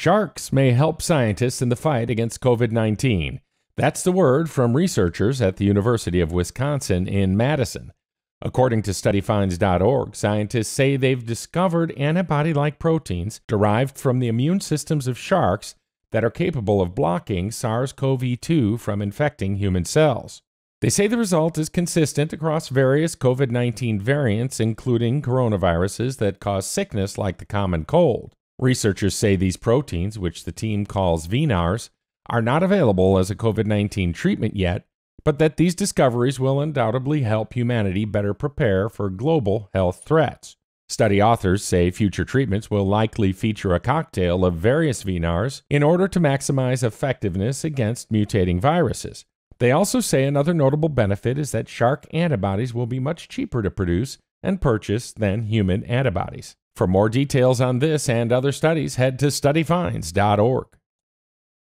Sharks may help scientists in the fight against COVID 19. That's the word from researchers at the University of Wisconsin in Madison. According to studyfinds.org, scientists say they've discovered antibody like proteins derived from the immune systems of sharks that are capable of blocking SARS CoV 2 from infecting human cells. They say the result is consistent across various COVID 19 variants, including coronaviruses that cause sickness like the common cold. Researchers say these proteins, which the team calls VNARs, are not available as a COVID 19 treatment yet, but that these discoveries will undoubtedly help humanity better prepare for global health threats. Study authors say future treatments will likely feature a cocktail of various VNARs in order to maximize effectiveness against mutating viruses. They also say another notable benefit is that shark antibodies will be much cheaper to produce and purchase than human antibodies. For more details on this and other studies, head to studyfinds.org.